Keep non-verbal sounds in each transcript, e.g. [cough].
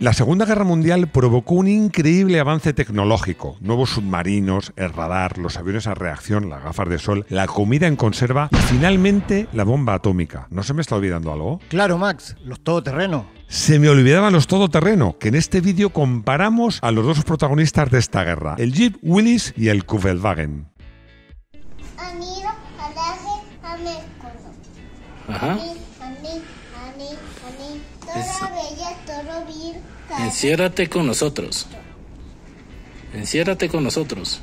La Segunda Guerra Mundial provocó un increíble avance tecnológico. Nuevos submarinos, el radar, los aviones a reacción, las gafas de sol, la comida en conserva y finalmente la bomba atómica. ¿No se me está olvidando algo? Claro, Max, los todoterreno. Se me olvidaban los todoterreno, que en este vídeo comparamos a los dos protagonistas de esta guerra, el Jeep Willis y el Kugelwagen. Ajá. Enciérrate con nosotros. Enciérrate con nosotros.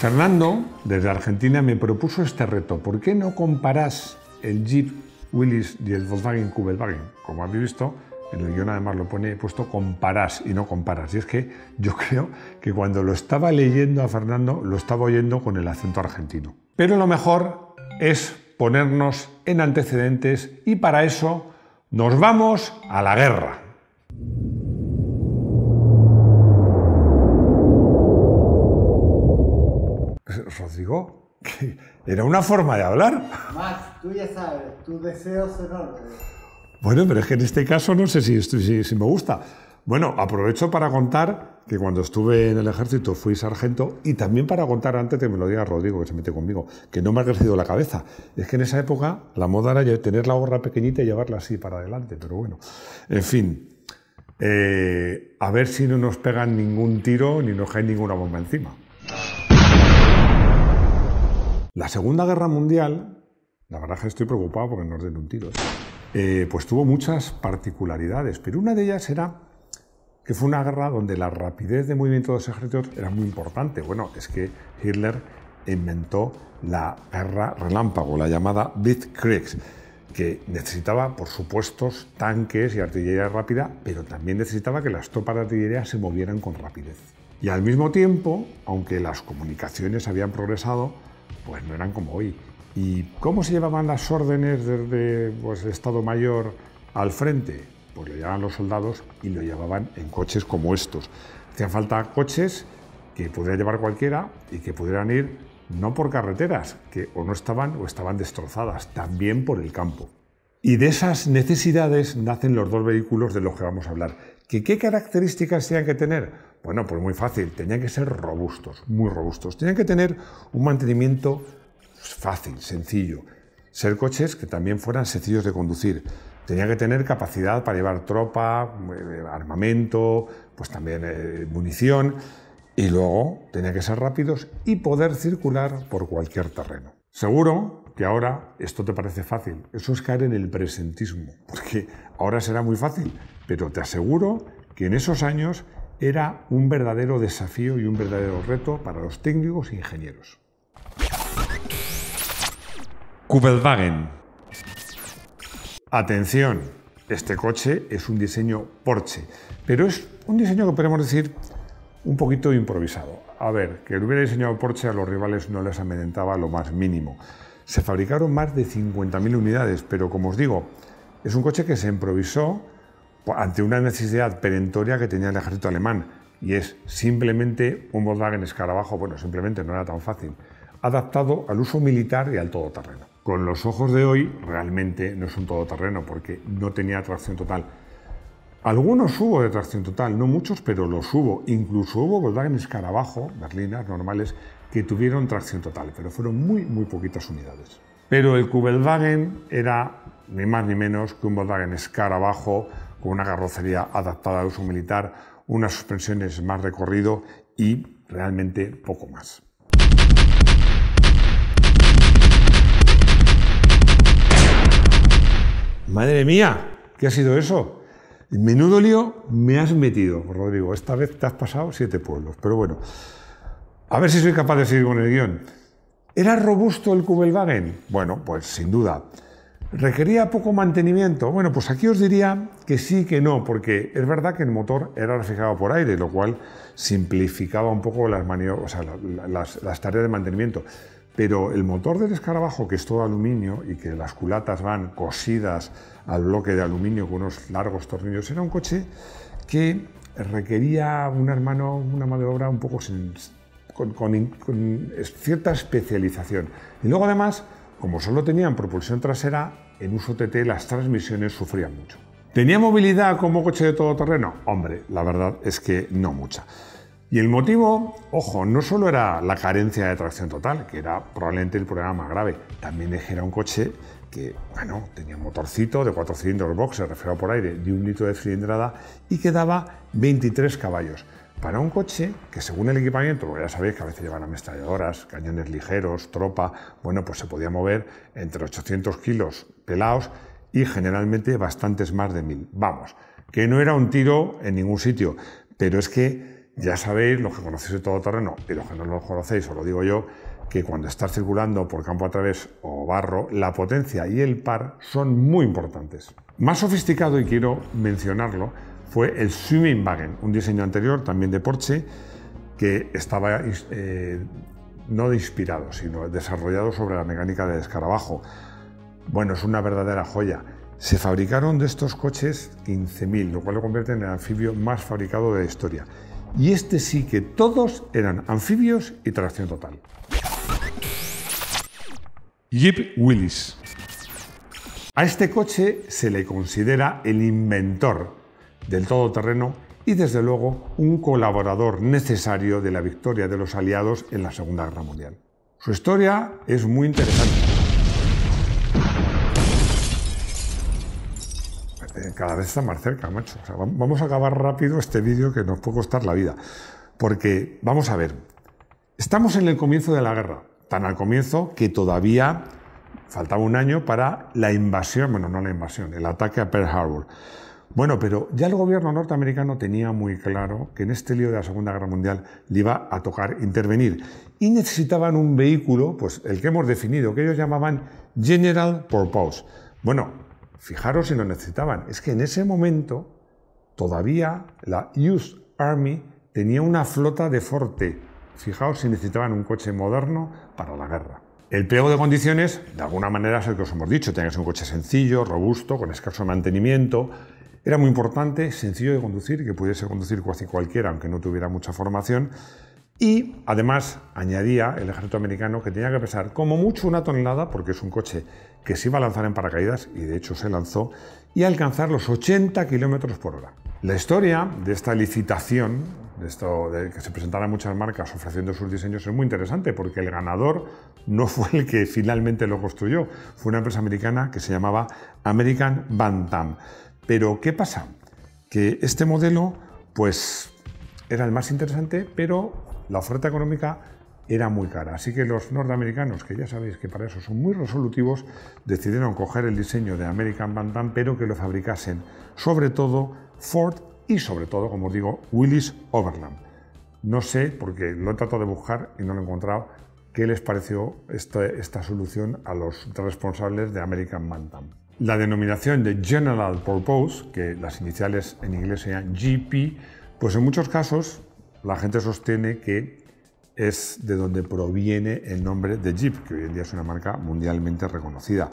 Fernando, desde Argentina, me propuso este reto. ¿Por qué no comparás el Jeep Willis y el Volkswagen Kubelwagen? Como habéis visto, en el guión además lo pone puesto comparás y no comparas. Y es que yo [laughs] creo que cuando lo estaba leyendo a Fernando, lo estaba oyendo con el acento argentino. Pero lo mejor es ponernos en antecedentes y para eso nos vamos a la guerra. Rodrigo, [laughs] era una forma de hablar. Max, tú ya sabes, tus deseos enormes. Bueno, pero es que en este caso no sé si, me gusta. Bueno, aprovecho para contar que cuando estuve en el ejército fui sargento y también para contar antes que me lo diga Rodrigo, que se mete conmigo, que no me ha crecido la cabeza. Es que en esa época la moda era tener la gorra pequeñita y llevarla así para adelante, pero bueno. En fin, eh, a ver si no nos pegan ningún tiro ni nos cae ninguna bomba encima. La Segunda Guerra Mundial, la verdad es que estoy preocupado porque nos den un tiro. ¿eh? Eh, pues tuvo muchas particularidades, pero una de ellas era que fue una guerra donde la rapidez de movimiento de los ejércitos era muy importante. Bueno, es que Hitler inventó la guerra relámpago, la llamada Blitzkrieg, que necesitaba, por supuesto, tanques y artillería rápida, pero también necesitaba que las tropas de artillería se movieran con rapidez. Y al mismo tiempo, aunque las comunicaciones habían progresado, pues no eran como hoy. ¿Y cómo se llevaban las órdenes desde el pues, Estado Mayor al frente? Pues lo llevaban los soldados y lo llevaban en coches como estos. Hacían falta coches que pudiera llevar cualquiera y que pudieran ir no por carreteras, que o no estaban o estaban destrozadas, también por el campo. Y de esas necesidades nacen los dos vehículos de los que vamos a hablar. ¿Que ¿Qué características tenían que tener? Bueno, pues muy fácil, tenían que ser robustos, muy robustos. Tenían que tener un mantenimiento pues fácil, sencillo. Ser coches que también fueran sencillos de conducir. Tenía que tener capacidad para llevar tropa, eh, armamento, pues también eh, munición. Y luego tenía que ser rápidos y poder circular por cualquier terreno. Seguro que ahora esto te parece fácil. Eso es caer en el presentismo, [laughs] porque ahora será muy fácil, pero te aseguro que en esos años era un verdadero desafío y un verdadero reto para los técnicos e ingenieros. Kubelwagen. Atención, este coche es un diseño Porsche, pero es un diseño que podemos decir un poquito improvisado. A ver, que lo hubiera diseñado Porsche a los rivales no les amenentaba lo más mínimo. Se fabricaron más de 50.000 unidades, pero como os digo, es un coche que se improvisó ante una necesidad perentoria que tenía el ejército alemán, y es simplemente un Volkswagen escarabajo, bueno, simplemente no era tan fácil, adaptado al uso militar y al todoterreno. Con los ojos de hoy realmente no es un todoterreno porque no tenía tracción total. Algunos hubo de tracción total, no muchos, pero los hubo. Incluso hubo Volkswagen Scarabajo, berlinas normales, que tuvieron tracción total, pero fueron muy, muy poquitas unidades. Pero el Kubelwagen era ni más ni menos que un Volkswagen Scarabajo con una carrocería adaptada al uso militar, unas suspensiones más recorrido y realmente poco más. Madre mía, ¿qué ha sido eso? Menudo lío me has metido, Rodrigo. Esta vez te has pasado siete pueblos, pero bueno. A ver si soy capaz de seguir con el guión. ¿Era robusto el Kubelwagen? Bueno, pues sin duda. ¿Requería poco mantenimiento? Bueno, pues aquí os diría que sí, que no, porque es verdad que el motor era refrigerado por aire, lo cual simplificaba un poco las, las, tareas de mantenimiento. Pero el motor del escarabajo, que es todo aluminio y que las culatas van cosidas al bloque de aluminio con unos largos tornillos, era un coche que requería una hermano, una obra un poco con, cierta especialización. Y luego además, como solo tenían propulsión trasera, en uso TT las transmisiones sufrían mucho. ¿Tenía movilidad como coche de todo terreno, Hombre, la verdad es que no mucha. Y el motivo, ojo, no solo era la carencia de tracción total, que era probablemente el problema más grave, también es era un coche que, bueno, tenía un motorcito de cuatro cilindros boxer, refrigerado por aire, de un litro de cilindrada y que daba 23 caballos. Para un coche que según el equipamiento, ya sabéis que a veces llevan ametralladoras, cañones ligeros, tropa, bueno, pues se podía mover entre 800 kilos pelados y generalmente bastantes más de 1000. Vamos, que no era un tiro en ningún sitio, pero es que ya sabéis, los que conocéis el terreno y los que no lo conocéis, os lo digo yo, que cuando estás circulando por campo a través o barro, la potencia y el par son muy importantes. Más sofisticado, y quiero mencionarlo, fue el Swimming Wagen, un diseño anterior también de Porsche, que estaba eh, no inspirado, sino desarrollado sobre la mecánica del escarabajo. Bueno, es una verdadera joya. Se fabricaron de estos coches 15.000, lo cual lo convierte en el anfibio más fabricado de la historia. Y este sí que todos eran anfibios y tracción total. Jeep Willis. A este coche se le considera el inventor del todoterreno y desde luego un colaborador necesario de la victoria de los aliados en la Segunda Guerra Mundial. Su historia es muy interesante. cada vez está más cerca, macho. vamos a acabar rápido este vídeo que nos puede costar la vida. Porque, vamos a ver, estamos en el comienzo de la guerra, tan al comienzo que todavía faltaba un año para la invasión, bueno, no la invasión, el ataque a Pearl Harbor. Bueno, pero ya el gobierno norteamericano tenía muy claro que en este lío de la Segunda Guerra Mundial le iba a tocar intervenir y necesitaban un vehículo, pues el que hemos definido, que ellos llamaban General Purpose. Bueno, Fijaros si lo necesitaban. Es que en ese momento todavía la US Army tenía una flota de forte. Fijaos si necesitaban un coche moderno para la guerra. El pliego de condiciones, de alguna manera, es el que os hemos dicho. Tenía que ser un coche sencillo, robusto, con escaso mantenimiento. Era muy importante, sencillo de conducir, que pudiese conducir casi cualquiera, aunque no tuviera mucha formación. Y además añadía el ejército americano que tenía que pesar como mucho una tonelada, porque es un coche que se iba a lanzar en paracaídas, y de hecho se lanzó, y alcanzar los 80 kilómetros por hora. La historia de esta licitación, de, esto, de que se presentaron muchas marcas ofreciendo sus diseños, es muy interesante, porque el ganador no fue el que finalmente lo construyó, fue una empresa americana que se llamaba American Bantam. Pero, ¿qué pasa? Que este modelo, pues, era el más interesante, pero la oferta económica era muy cara. Así que los norteamericanos, que ya sabéis que para eso son muy resolutivos, decidieron coger el diseño de American Bantam, pero que lo fabricasen sobre todo Ford y sobre todo, como os digo, Willis Overland. No sé, porque lo he tratado de buscar y no lo he encontrado, qué les pareció este, esta, solución a los responsables de American Bantam. La denominación de General Purpose, que las iniciales en inglés serían GP, pues en muchos casos la gente sostiene que es de donde proviene el nombre de Jeep, que hoy en día es una marca mundialmente reconocida.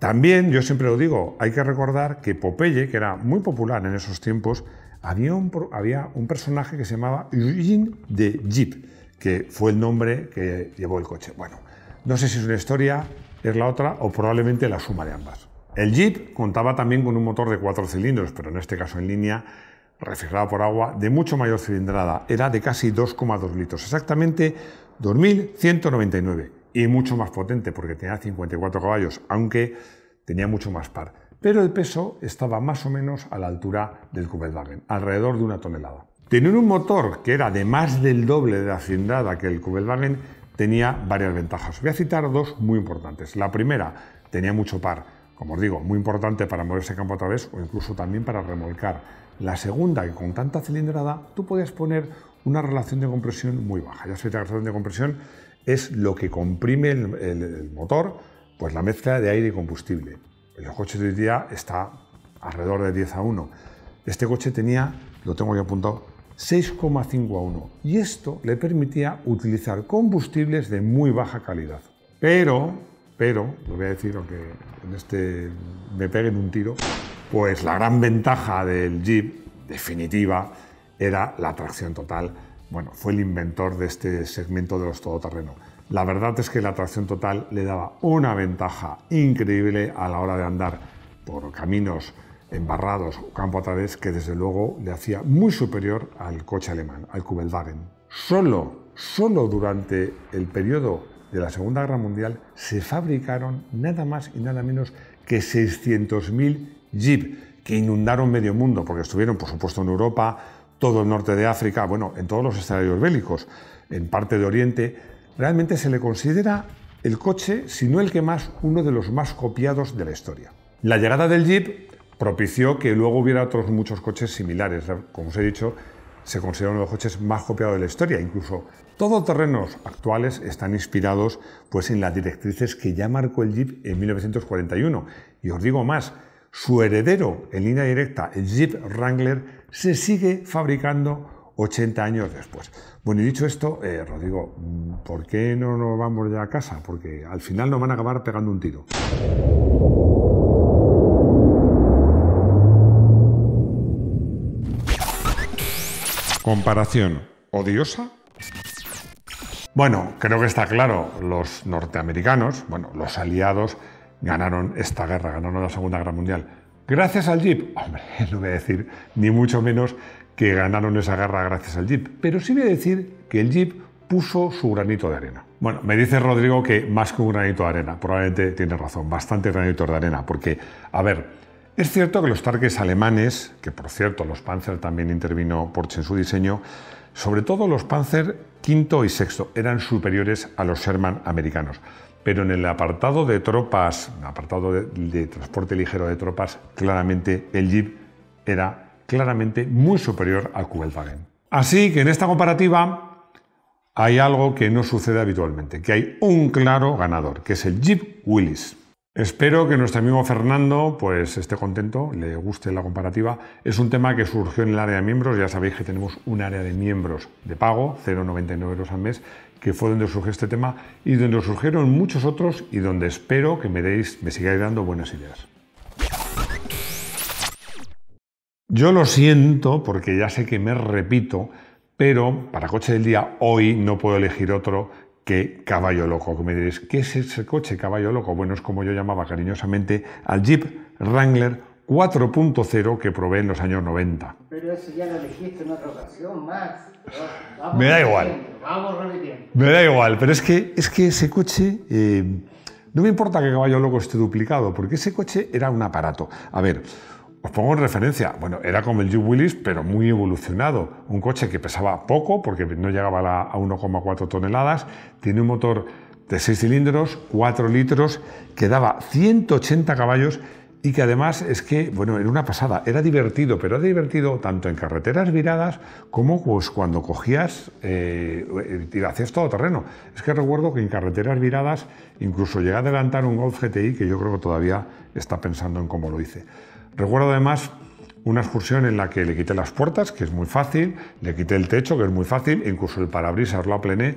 También, yo siempre lo digo, hay que recordar que Popeye, que era muy popular en esos tiempos, había un, personaje que se llamaba Eugene de Jeep, que fue el nombre que llevó el coche. Bueno, no sé si es una historia, es la otra o probablemente la suma de ambas. El Jeep contaba también con un motor de cuatro cilindros, pero en este caso en línea, refrigerado por agua, de mucho mayor cilindrada, era de casi 2,2 litros, exactamente 2199, y mucho más potente porque tenía 54 caballos, aunque tenía mucho más par. Pero el peso estaba más o menos a la altura del Kubelwagen, alrededor de una tonelada. Tener un motor que era de más del doble de la cilindrada que el Kubelwagen tenía varias ventajas. Voy a citar dos muy importantes. La primera, tenía mucho par, como os digo, muy importante para moverse campo a través o incluso también para remolcar la segunda, que con tanta cilindrada, tú podías poner una relación de compresión muy baja. Ya sabéis, la relación de compresión es lo que comprime el, motor, pues la mezcla de aire y combustible. En los coches de hoy día está alrededor de 10 a 1. Este coche tenía, lo tengo aquí apuntado, 6,5 a 1 y esto le permitía utilizar combustibles de muy baja calidad. Pero, pero, lo voy a decir aunque en este me peguen un tiro, pues la gran ventaja del Jeep, definitiva, era la tracción total. Bueno, fue el inventor de este segmento de los todoterreno. La verdad es que la tracción total le daba una ventaja increíble a la hora de andar por caminos embarrados o campo a través que desde luego le hacía muy superior al coche alemán, al Kubelwagen. Solo, solo durante el periodo de la Segunda Guerra Mundial se fabricaron nada más y nada menos que 600.000 Jeep, que inundaron medio mundo, porque estuvieron, por supuesto, en Europa, todo el norte de África, bueno, en todos los estadios bélicos, en parte de Oriente, realmente se le considera el coche, si no el que más, uno de los más copiados de la historia. La llegada del Jeep propició que luego hubiera otros muchos coches similares. Como os he dicho, se considera uno de los coches más copiados de la historia. Incluso todos terrenos actuales están inspirados pues, en las directrices que ya marcó el Jeep en 1941. Y os digo más, su heredero en línea directa, el Jeep Wrangler, se sigue fabricando 80 años después. Bueno, y dicho esto, eh, Rodrigo, ¿por qué no nos vamos ya a casa? Porque al final nos van a acabar pegando un tiro. Comparación odiosa. Bueno, creo que está claro, los norteamericanos, bueno, los aliados, ganaron esta guerra, ganaron la Segunda Guerra Mundial. Gracias al Jeep, hombre, [laughs] no voy a decir ni mucho menos que ganaron esa guerra gracias al Jeep, pero sí voy a decir que el Jeep puso su granito de arena. Bueno, me dice Rodrigo que más que un granito de arena, probablemente tiene razón, bastante granito de arena, porque, a ver, es cierto que los tanques alemanes, que por cierto los Panzer también intervino Porsche en su diseño, sobre todo los Panzer V y sexto eran superiores a los Sherman americanos pero en el apartado de tropas, apartado de, transporte ligero de tropas, claramente el Jeep era claramente muy superior al Volkswagen. Así que en esta comparativa hay algo que no sucede habitualmente, que hay un claro ganador, que es el Jeep Willis. Espero que nuestro amigo Fernando pues, esté contento, le guste la comparativa. Es un tema que surgió en el área de miembros, ya sabéis que tenemos un área de miembros de pago, 0,99 euros al mes, que fue donde surgió este tema y donde surgieron muchos otros y donde espero que me, deis, me sigáis dando buenas ideas. Yo lo siento porque ya sé que me repito, pero para coche del día hoy no puedo elegir otro que caballo loco. Que me diréis, ¿qué es ese coche caballo loco? Bueno, es como yo llamaba cariñosamente al Jeep Wrangler 4.0 que probé en los años 90. Pero eso ya lo dijiste en otra ocasión, Max. me da igual. Vamos Me da igual, pero es que, es que ese coche... Eh, no me importa que Caballo Loco esté duplicado, porque ese coche era un aparato. A ver, os pongo en referencia, bueno, era como el Jeep Willis, pero muy evolucionado. Un coche que pesaba poco, porque no llegaba a 1,4 toneladas, tiene un motor de 6 cilindros, 4 litros, que daba 180 caballos y que además es que, bueno, era una pasada, era divertido, pero divertido tanto en carreteras viradas como pues, cuando cogías eh, y hacías todo terreno. Es que recuerdo que en carreteras viradas incluso llegué a adelantar un Golf GTI que yo creo que todavía está pensando en cómo lo hice. Recuerdo además una excursión en la que le quité las puertas, que es muy fácil, le quité el techo, que es muy fácil, incluso el parabrisas lo aplené,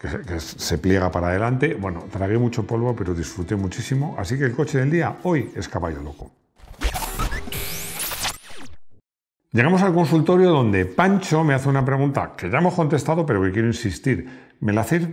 que se, que se pliega para adelante. Bueno, tragué mucho polvo, pero disfruté muchísimo, así que el coche del día hoy es caballo loco. Llegamos al consultorio donde Pancho me hace una pregunta que ya hemos contestado, pero que quiero insistir. Me la hace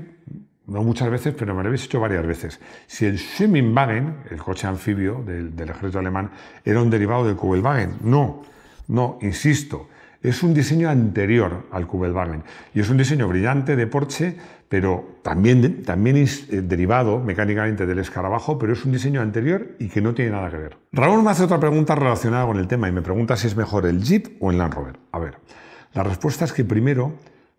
no muchas veces, pero me lo habéis hecho varias veces. Si el Schwimmingwagen, el coche anfibio del, ejército alemán, era un derivado del Kubelwagen. No, no, insisto, es un diseño anterior al Kubelwagen. Y es un diseño brillante de Porsche, pero también, también es eh, derivado mecánicamente del escarabajo, pero es un diseño anterior y que no tiene nada que ver. Raúl me hace otra pregunta relacionada con el tema y me pregunta si es mejor el Jeep o el Land Rover. A ver, la respuesta es que primero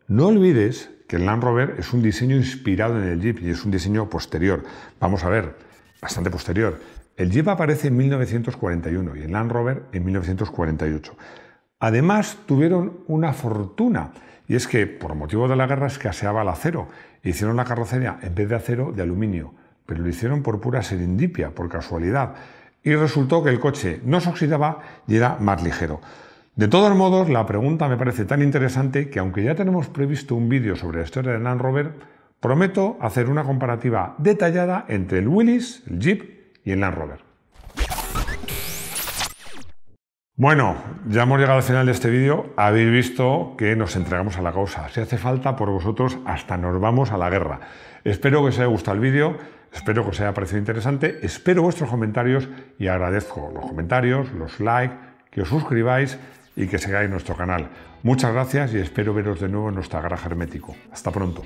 no olvides que el Land Rover es un diseño inspirado en el Jeep y es un diseño posterior. Vamos a ver, bastante posterior. El Jeep aparece en 1941 y el Land Rover en 1948. Además, tuvieron una fortuna, y es que por motivo de la guerra escaseaba el acero. Hicieron la carrocería en vez de acero de aluminio, pero lo hicieron por pura serendipia, por casualidad. Y resultó que el coche no se oxidaba y era más ligero. De todos modos, la pregunta me parece tan interesante que aunque ya tenemos previsto un vídeo sobre la historia del Land Rover, prometo hacer una comparativa detallada entre el Willis, el Jeep y el Land Rover. Bueno, ya hemos llegado al final de este vídeo. Habéis visto que nos entregamos a la causa. Si hace falta por vosotros, hasta nos vamos a la guerra. Espero que os haya gustado el vídeo. Espero que os haya parecido interesante. Espero vuestros comentarios y agradezco los comentarios, los likes, que os suscribáis y que sigáis nuestro canal. Muchas gracias y espero veros de nuevo en nuestra hermético. Hasta pronto.